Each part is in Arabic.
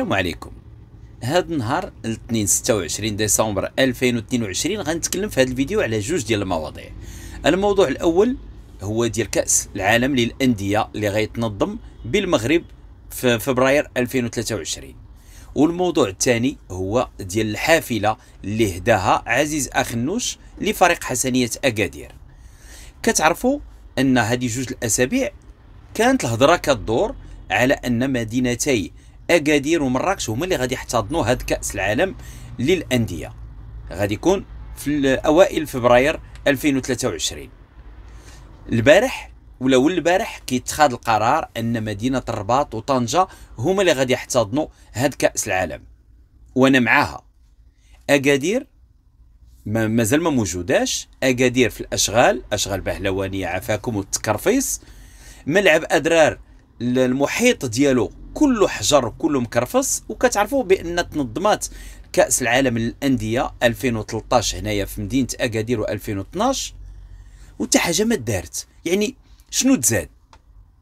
السلام عليكم هاد النهار الاثنين 26 ديسمبر 2022 غنتكلم في هذا الفيديو على جوج ديال المواضيع الموضوع الاول هو ديال كاس العالم للانديه اللي غيتنظم بالمغرب في فبراير 2023 والموضوع الثاني هو ديال الحافله اللي هداها عزيز اخنوش لفريق حسنيه اكادير كتعرفوا ان هذه جوج الاسابيع كانت الهضره كدور على ان مدينتي اكادير ومراكش هما اللي غادي يحتضنوا هذا كاس العالم للانديه غادي يكون في اوائل فبراير 2023 البارح ولا البارح كيتخذ القرار ان مدينه الرباط وطنجه هما اللي غادي يحتضنوا هذا كاس العالم وانا معاها اكادير مازال ما, موجوداش اكادير في الاشغال اشغال بهلوانيه عفاكم والتكرفيس ملعب ادرار المحيط ديالو كله حجر كله مكرفص وكتعرفوا بان تنظمات كاس العالم للانديه 2013 هنايا في مدينه اكادير و2012 وتا حاجه ما دارت يعني شنو تزاد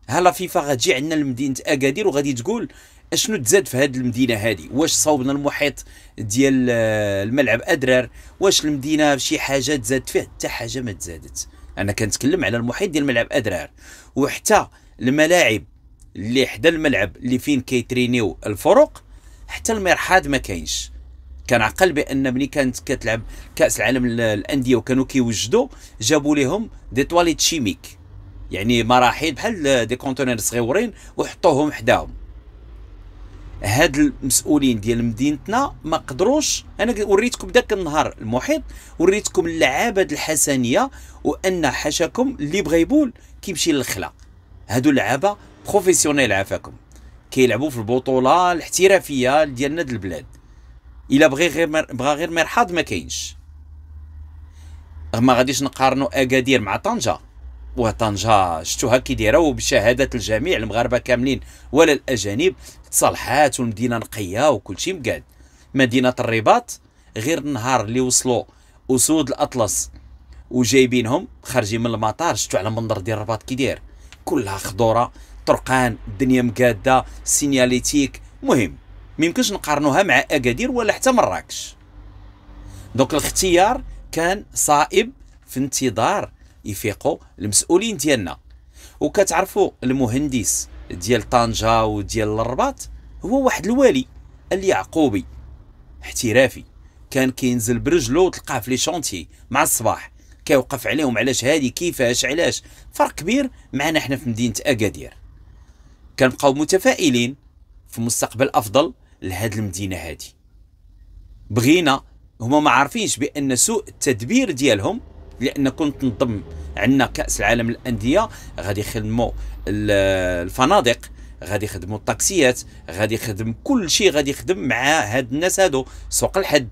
هلا فيفا غتجي عندنا لمدينه اكادير وغادي تقول اشنو تزاد في هذه المدينه هذه واش صوبنا المحيط ديال آه، الملعب ادرار واش المدينه شي حاجه تزاد فيها حتى حاجه ما تزادت انا كنتكلم على المحيط ديال ملعب ادرار وحتى الملاعب اللي حدا الملعب اللي فين كيترينيو الفرق حتى المرحاض ما كاينش كنعقل بان ملي كانت كتلعب كاس العالم الانديه وكانوا كيوجدوا جابوا لهم دي تواليت شيميك يعني مراحيض بحال دي كونتينر صغيورين وحطوهم حداهم هاد المسؤولين ديال مدينتنا ما قدروش انا وريتكم ذاك النهار المحيط وريتكم اللعابه الحسنيه وان حاشاكم اللي بغى يبول كيمشي للخلا هادو اللعابه بروفيسيونيل عافاكم كيلعبوا في البطوله الاحترافيه ديالنا د البلاد الا بغي غير مر... بغى غير مرحاض ما كاينش ما غاديش نقارنوا اكادير مع طنجه وطنجة شفتوها كي دايره وبشهاده الجميع المغاربه كاملين ولا الاجانب تصلحات والمدينه نقيه وكلشي مقاد مدينه الرباط غير النهار اللي وصلوا اسود الاطلس وجايبينهم خارجين من المطار شفتوا على المنظر ديال الرباط كي داير كلها خضوره طرقان الدنيا مقاده سينياليتيك مهم ما يمكنش نقارنوها مع اكادير ولا حتى مراكش دونك الاختيار كان صائب في انتظار يفيقوا المسؤولين ديالنا وكتعرفوا المهندس ديال طنجة وديال الرباط هو واحد الوالي اليعقوبي احترافي كان كينزل برجلو وتلقاه في لي شونتي مع الصباح كيوقف عليهم علاش هادي كيفاش علاش فرق كبير معنا حنا في مدينه اكادير كنبقاو متفائلين في مستقبل افضل لهاد المدينه هادي بغينا هما ما عارفينش بان سوء التدبير ديالهم لان كنت نضم عندنا كاس العالم للانديه غادي يخدموا الفنادق غادي يخدموا الطاكسيات غادي يخدم كل شيء غادي يخدم مع هاد الناس هادو سوق الحد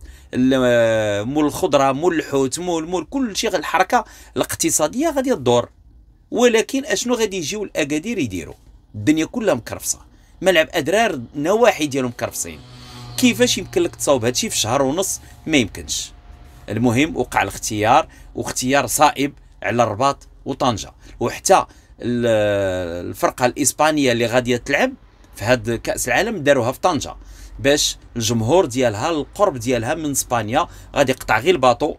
مول الخضره مول الحوت مول مول كل شيء الحركه الاقتصاديه غادي تدور ولكن اشنو غادي يجيو الاكادير يديروا الدنيا كلها مكرفصه ملعب ادرار النواحي ديالهم مكرفصين كيفاش يمكن لك تصاوب هادشي في شهر ونص ما يمكنش المهم وقع الاختيار واختيار صائب على الرباط وطنجه وحتى الفرقه الاسبانيه اللي غاديه تلعب في هاد كاس العالم داروها في طنجه باش الجمهور ديالها القرب ديالها من اسبانيا غادي يقطع غير الباطو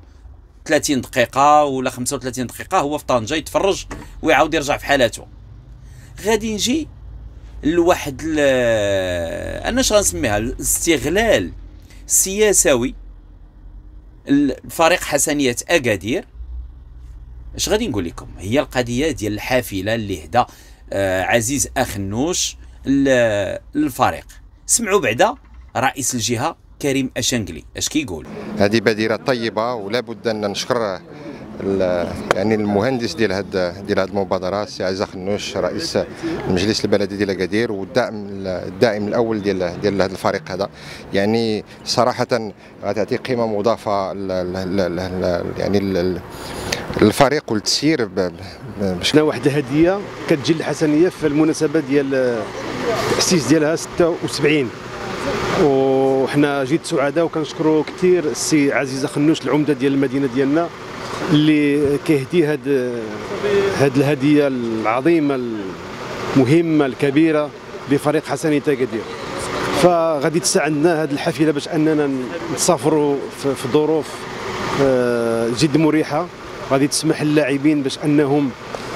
30 دقيقه ولا 35 دقيقه هو في طنجه يتفرج ويعاود يرجع في حالته غادي نجي لواحد انا اش غنسميها الاستغلال السياسوي الفريق حسنيه اكادير اش غادي نقول لكم هي القضيه ديال الحافله اللي هدا آه عزيز اخنوش للفريق سمعوا بعدا رئيس الجهه كريم اشنقلي اش كيقول هذه بادره طيبه ولا بد ان نشكر يعني المهندس ديال هاد ديال هاد المبادره السي عزيز خنوش رئيس المجلس البلدي ديال اكادير والداعم الداعم الاول ديال ديال هذا الفريق هذا يعني صراحه غتعطي قيمه مضافه لـ لـ لـ يعني الفريق والتسيير شفنا واحد الهديه كتجي للحسنيه في المناسبه ديال التاسيس ديالها 76 وحنا جد سعداء وكنشكروا كثير السي عزيز خنوش العمده ديال المدينه ديالنا اللي كيهدي هاد هاد الهديه العظيمه المهمه الكبيره لفريق حسني تاكادير فغادي تساعدنا هاد الحافله باش اننا نسافروا في ظروف آه، جد مريحه غادي تسمح للاعبين باش انهم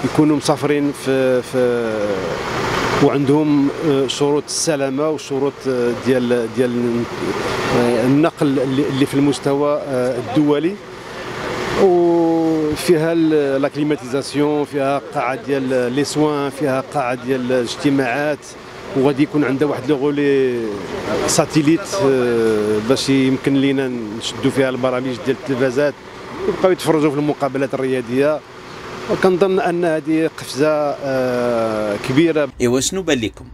يكونوا مسافرين في في وعندهم آه، شروط السلامه وشروط آه، ديال ديال النقل اللي في المستوى الدولي و فيها لا كليماتيزاسيون فيها قاعه ديال لي سوان فيها قاعه ديال الاجتماعات وغادي يكون عندها واحد لو غولي ساتيليت آه، باش يمكن لينا نشدوا فيها البرامج ديال التلفازات ويبقاو يتفرجوا في المقابلات الرياضيه وكنظن ان هذه قفزه آه، كبيره ايوا شنو بان لكم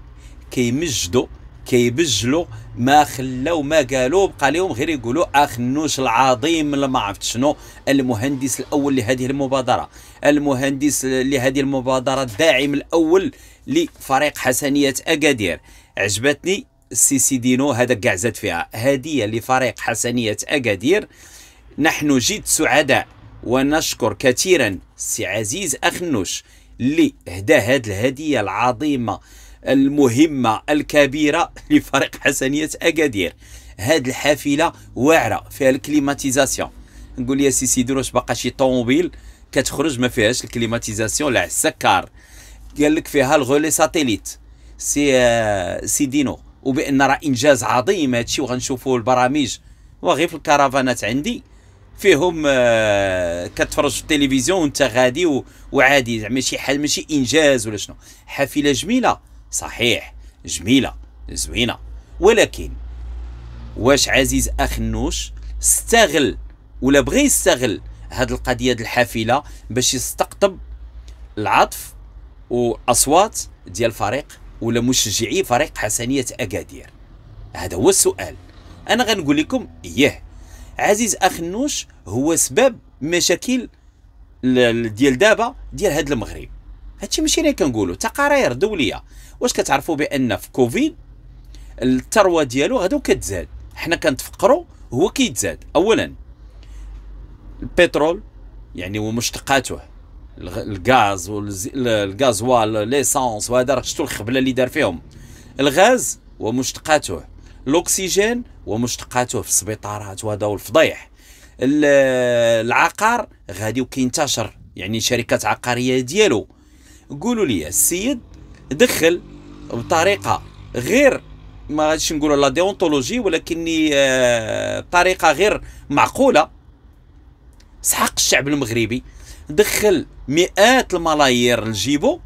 كيمجدوا كيبجلوا ما خلاو ما قالوا بقى لهم غير يقولوا اخ نوش العظيم ما عرفت شنو المهندس الاول لهذه المبادره المهندس لهذه المبادره الداعم الاول لفريق حسنيه اكادير عجبتني السي سيدينو هذا كاع زاد فيها هديه لفريق حسنيه اكادير نحن جد سعداء ونشكر كثيرا سي عزيز اخ النوش اللي هدا هاد الهديه العظيمه المهمة الكبيرة لفريق حسنية أكادير هاد الحافلة واعرة فيها الكليماتيزاسيون نقول يا سي سيدي واش باقا شي طوموبيل كتخرج ما فيهاش الكليماتيزاسيون لا السكار قال لك فيها الغولي ساتيليت سي آه، سي دينو وبان راه انجاز عظيم هادشي وغنشوفوا البرامج وغير في الكرفانات عندي فيهم آه، كتفرج في التلفزيون وانت غادي وعادي زعما يعني شي حال ماشي انجاز ولا شنو حافله جميله صحيح جميلة زوينة ولكن واش عزيز اخ النوش استغل ولا بغى يستغل هاد القضيه الحافله باش يستقطب العطف واصوات ديال فريق ولا مشجعي فريق حسنيه اكادير هذا هو السؤال انا غنقول لكم ايه عزيز اخ النوش هو سبب مشاكل ديال دابا ديال هاد المغرب هادشي ماشي انا كنقولو تقارير دوليه واش كتعرفوا بان في كوفيد الثروه ديالو غادي كتزاد حنا كنتفقرو هو كيتزاد اولا البترول يعني ومشتقاته الغاز والغازوال ليسانس وهذا راه شفتوا الخبله اللي دار فيهم الغاز ومشتقاته الاكسجين ومشتقاته في السبيطارات وهذا والفضيح العقار غادي وكينتشر يعني شركات عقاريه ديالو قولوا لي السيد دخل بطريقه غير ما غاديش نقولوا لا ديونتولوجي ولكني بطريقه آه، غير معقوله سحق الشعب المغربي دخل مئات الملايير لجيبو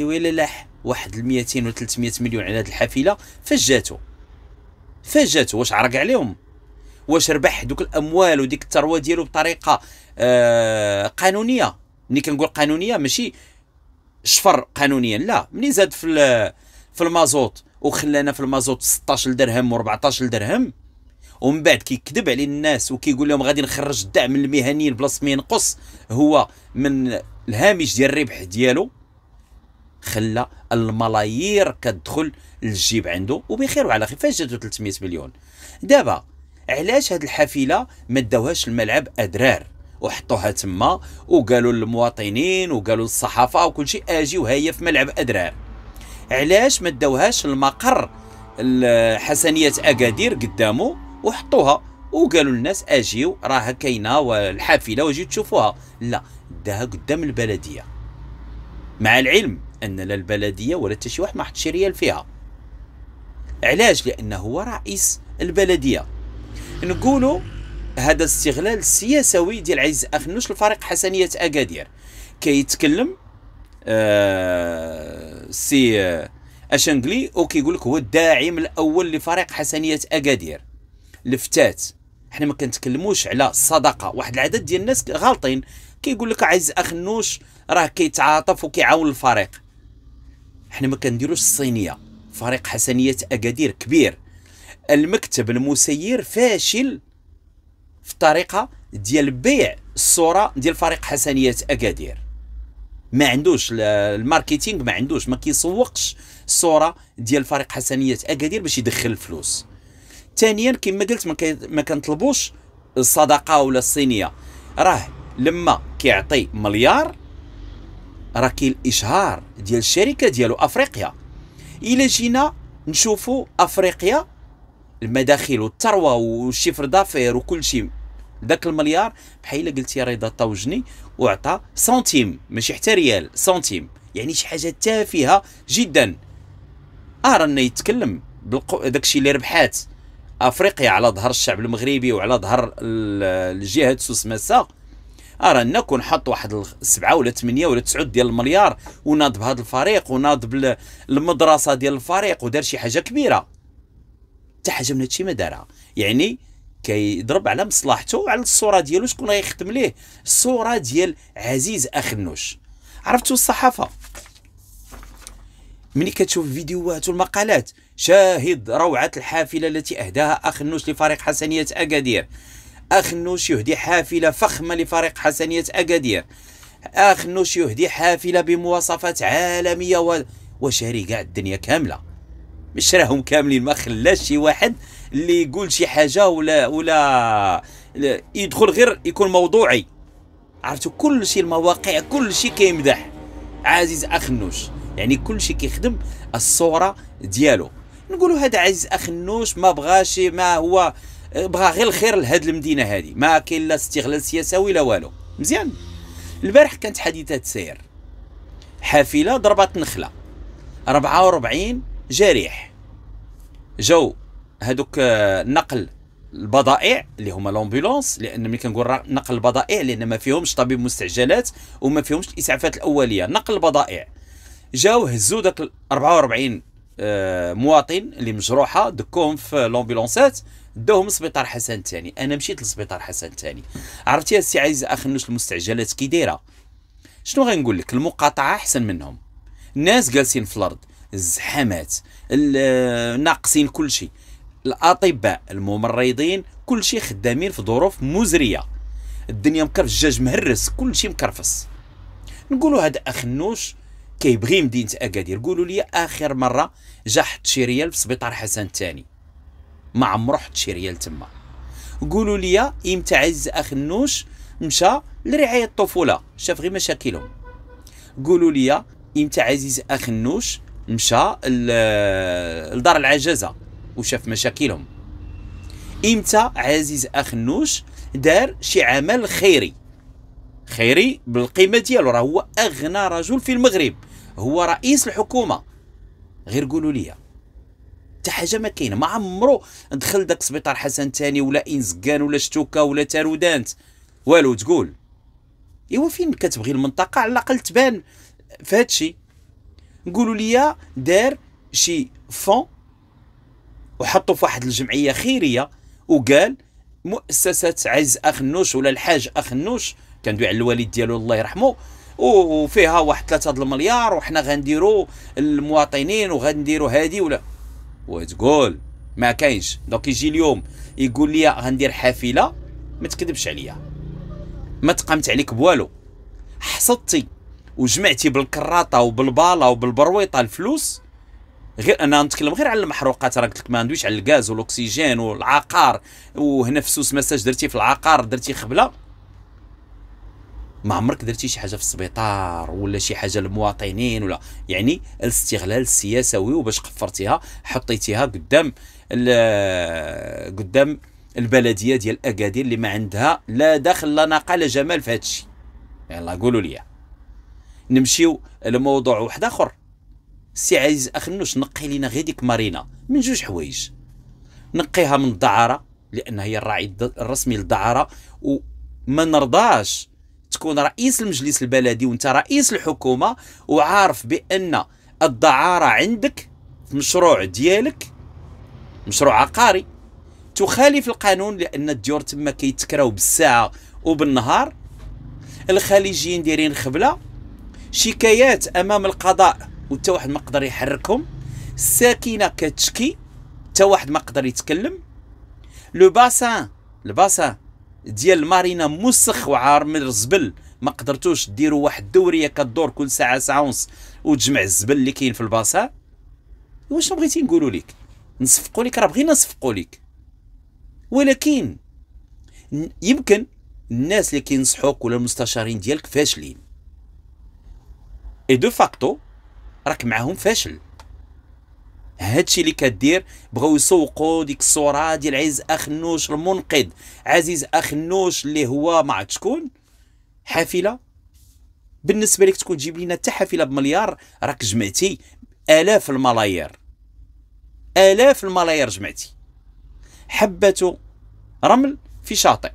ويلا لاح واحد ال 200 و 300 مليون على هذه الحافله فجاتو فجاتو واش عرق عليهم واش ربح دوك الاموال وديك الثروه ديالو بطريقه آه قانونيه ملي كنقول قانونيه ماشي شفر قانونيا لا منين زاد في في المازوت وخلانا في المازوت 16 درهم و14 درهم ومن بعد كيكذب على الناس وكيقول لهم غادي نخرج الدعم المهنيين بلاص ما ينقص هو من الهامش ديال الربح ديالو خلى الملايير كتدخل للجيب عنده وبخير وعلى خير فاش جاتو 300 مليون دابا علاش هاد الحافله ما داوهاش الملعب ادرار وحطوها تما وقالوا للمواطنين وقالوا للصحافه وكل شيء اجي وهي في ملعب ادرار علاش ما داوهاش المقر حسنيه اكادير قدامه وحطوها وقالوا للناس اجيو راها كاينه والحافله واجيو تشوفوها لا داها قدام البلديه مع العلم ان لا البلديه ولا حتى شي واحد ما حط شي ريال فيها علاش لانه هو رئيس البلديه نقولوا هذا استغلال سياسوي ديال عز اخنوش لفريق حسنيه اكادير كيتكلم آه سي آه اشنقلي وكيقول لك هو الداعم الاول لفريق حسنيه اكادير لفتات حنا ما كنتكلموش على الصدقه واحد العدد ديال الناس غالطين كيقول لك عز اخنوش راه كيتعاطف وكيعاون الفريق حنا ما كنديروش الصينيه فريق حسنيه اكادير كبير المكتب المسير فاشل في الطريقه ديال بيع الصوره ديال فريق حسنيه اكادير ما عندوش الماركتينغ ما عندوش ما كيسوقش الصوره ديال فريق حسنيه اكادير باش يدخل الفلوس ثانيا كما قلت ما, ما كنطلبوش الصدقه ولا الصينيه راه لما كيعطي مليار راه كاين الاشهار ديال الشركه ديالو افريقيا الا جينا نشوفوا افريقيا المداخل والثروه والشفر دافير وكل شيء داك المليار بحال قلتي رضا طوجني وعطى سنتيم ماشي حتى ريال سنتيم يعني شي حاجه تافهه جدا اه رانا يتكلم داك الشيء اللي ربحات افريقيا على ظهر الشعب المغربي وعلى ظهر الجهات سوس مسا آه، رانا كون حط واحد سبعة ولا ثمانية ولا تسعة ديال المليار وناض بهذا الفريق وناض بالمدرسة ديال الفريق ودار شي حاجة كبيرة حتى حاجة من هادشي ما دارها يعني كيضرب على مصلحته وعلى الصوره ديالو شكون غيخدم ليه الصوره ديال عزيز اخنوش عرفتوا الصحافه ملي كتشوف فيديوهات والمقالات شاهد روعه الحافله التي اهداها اخنوش لفريق حسنيه اكادير اخنوش يهدي حافله فخمه لفريق حسنيه اكادير اخنوش يهدي حافله بمواصفات عالميه و... وشاري كاع الدنيا كامله مش راهم كاملين ما خلاش شي واحد اللي يقول شي حاجه ولا ولا يدخل غير يكون موضوعي عرفتوا كل شيء المواقع كل شيء كيمدح عزيز اخنوش يعني كل شيء كيخدم الصوره ديالو نقولوا هذا عزيز اخنوش ما بغاش ما هو بغى غير الخير لهاد المدينه هذه ما كاين لا استغلال سياسي لا والو مزيان البارح كانت حادثه سير حافله ضربت نخله 44 جريح جو هذوك آه، نقل البضائع اللي هما لومبولونس لان ملي كنقول نقل البضائع لان ما فيهمش طبيب مستعجلات وما فيهمش الاسعافات الاوليه نقل البضائع جاو هزوا داك 44 مواطن اللي مجروحه دكوهم في لومبولونسات داوهم لسبيطار حسن الثاني انا مشيت لسبيطار حسن الثاني عرفتي يا سي عزيز نوش المستعجلات كي دايره شنو غنقول لك المقاطعه احسن منهم الناس جالسين في الارض الزحامات آه، ناقصين كل شيء الاطباء الممرضين كل شيء خدامين في ظروف مزريه الدنيا مكرفس الجاج مهرس كل شيء مكرفس نقولوا هذا اخ نوش كيبغي مدينه اكادير قولوا لي اخر مره جا حط شي ريال في سبيطار حسن الثاني ما عمرو حط شي ريال تما قولوا لي امتى عز اخ نوش مشى لرعايه الطفوله شاف غير مشاكلهم قولوا لي امتى عزيز اخ نوش مشى لدار العجزه وشاف مشاكلهم امتى عزيز اخ نوش دار شي عمل خيري خيري بالقيمه ديالو راه هو اغنى رجل في المغرب هو رئيس الحكومه غير قولوا لي حتى حاجه ما كاينه ما عمرو دخل داك سبيطار حسن ثاني ولا انزكان ولا شتوكا ولا تارودانت والو تقول ايوا فين كتبغي المنطقه على الاقل تبان في هادشي قولوا لي دار شي فون وحطوا في واحد الجمعيه خيريه وقال مؤسسه عز اخنوش ولا الحاج اخنوش كان على الوالد ديالو الله يرحمه وفيها واحد ثلاثة المليار وحنا غنديروا المواطنين وغنديروا هادي ولا وتقول ما كاينش دونك يجي اليوم يقول لي غندير حافله ما تكذبش عليا ما تقامت عليك بوالو حصدتي وجمعتي بالكراطه وبالباله وبالبرويطه الفلوس غير انا نتكلم غير على المحروقات راه قلت لك ما ندويش على الغاز والاكسجين والعقار وهنا في سوس مساج درتي في العقار درتي خبله ما عمرك درتي شي حاجه في السبيطار ولا شي حاجه للمواطنين ولا يعني الاستغلال السياسوي وباش قفرتيها حطيتيها قدام قدام البلديه ديال اكادير اللي ما عندها لا دخل لا ناقه لا جمال في هادشي يلاه قولوا لي نمشيو لموضوع واحد اخر سي عزيز اخنوش نقي لينا غير ديك مارينا من جوج حوايج نقيها من الدعاره لان هي الراعي الرسمي للدعاره وما نرضاش تكون رئيس المجلس البلدي وانت رئيس الحكومه وعارف بان الدعاره عندك في مشروع ديالك مشروع عقاري تخالف القانون لان الديور تما كيتكراو بالساعه وبالنهار الخليجيين دايرين خبله شكايات امام القضاء وتا واحد ما قدر يحركهم الساكنه كتشكي تا واحد ما قدر يتكلم لو باسان الباسان ديال المارينا مسخ وعار من الزبل ما قدرتوش ديروا واحد الدوريه كدور كل ساعه ساعه ونص وتجمع الزبل اللي كاين في الباسان واش بغيتي نقولوا لك نصفقوا لك راه بغينا نصفقوا لك ولكن يمكن الناس اللي كينصحوك ولا المستشارين ديالك فاشلين اي دو فاكتو راك معاهم فاشل هادشي اللي كدير بغاو يسوقوا ديك الصوره ديال عز اخنوش المنقذ عزيز اخنوش اللي هو ما عرفت شكون حافله بالنسبه لك تكون تجيب لنا حتى حافله بمليار راك جمعتي الاف الملايير الاف الملايير جمعتي حبه رمل في شاطئ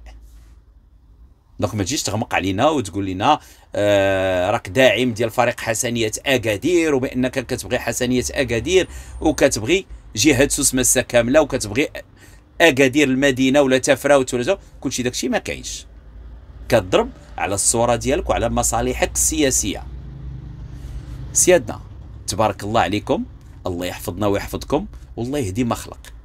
دونك ما تجيش تغمق علينا وتقول لنا آه راك داعم ديال فريق حسنيه اكادير وبانك كتبغي حسنيه اكادير وكتبغي جهه سوسمسه كامله وكتبغي اكادير المدينه ولا تفراوت ولا كلشي داكشي ما كاينش كضرب على الصوره ديالك وعلى مصالحك السياسيه سيادنا تبارك الله عليكم الله يحفظنا ويحفظكم والله يهدي مخلق